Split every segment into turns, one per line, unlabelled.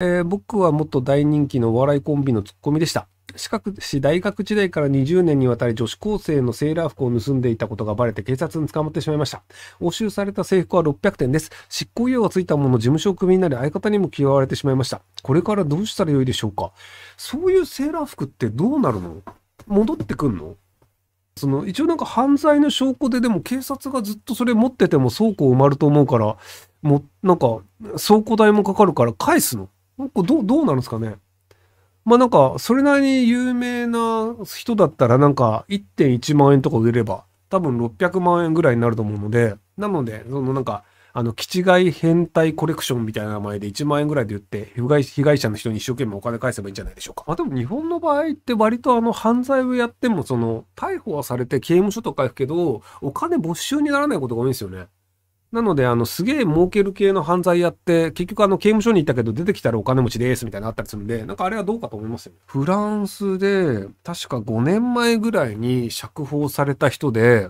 えー、僕はもっと大人気のお笑いコンビのツッコミでした。しかし大学時代から20年にわたり女子高生のセーラー服を盗んでいたことがバレて警察に捕まってしまいました。押収された制服は600点です。執行猶予がついたもの事務所を組み、になり相方にも嫌われてしまいました。これからどうしたらよいでしょうかそういうセーラー服ってどうなるの戻ってくんのその一応なんか犯罪の証拠ででも警察がずっとそれ持ってても倉庫埋まると思うから、もなんか倉庫代もかかるから返すのこどどうなんですかねまあなんか、それなりに有名な人だったらなんか1.1万円とか売れれば多分600万円ぐらいになると思うので、なので、そのなんか、あの、基地外変態コレクションみたいな名前で1万円ぐらいで売って、被害被害者の人に一生懸命お金返せばいいんじゃないでしょうか。まあでも日本の場合って割とあの犯罪をやってもその、逮捕はされて刑務所とか行くけど、お金没収にならないことが多いんですよね。なので、あの、すげえ儲ける系の犯罪やって、結局あの、刑務所に行ったけど出てきたらお金持ちですみたいなのあったりするんで、なんかあれはどうかと思いますよ、フランスで、確か5年前ぐらいに釈放された人で、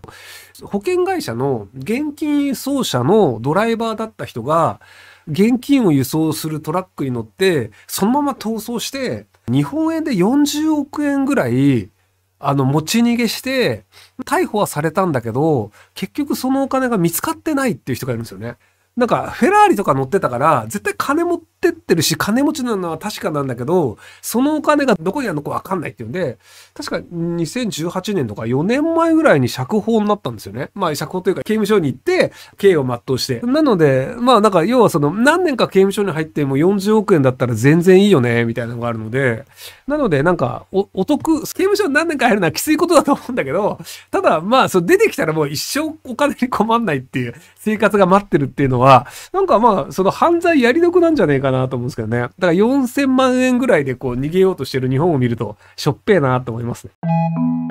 保険会社の現金輸送車のドライバーだった人が、現金を輸送するトラックに乗って、そのまま逃走して、日本円で40億円ぐらいあの、持ち逃げして、逮捕はされたんだけど、結局そのお金が見つかってないっていう人がいるんですよね。なんか、フェラーリとか乗ってたから、絶対金持ってってってるし、金持ちなのは確かなんだけど、そのお金がどこにあるのかわかんないっていうんで、確か2018年とか4年前ぐらいに釈放になったんですよね。まあ釈放というか刑務所に行って、刑を全うして。なので、まあなんか要はその何年か刑務所に入っても40億円だったら全然いいよね、みたいなのがあるので、なのでなんかお、お得、刑務所に何年か入るのはきついことだと思うんだけど、ただまあ、そう出てきたらもう一生お金に困んないっていう生活が待ってるっていうのは、なんかまあ、その犯罪やり得なんじゃねえかかなと思うんですけどね。だから4000万円ぐらいでこう逃げようとしてる日本を見ると、しょっぺーなと思いますね。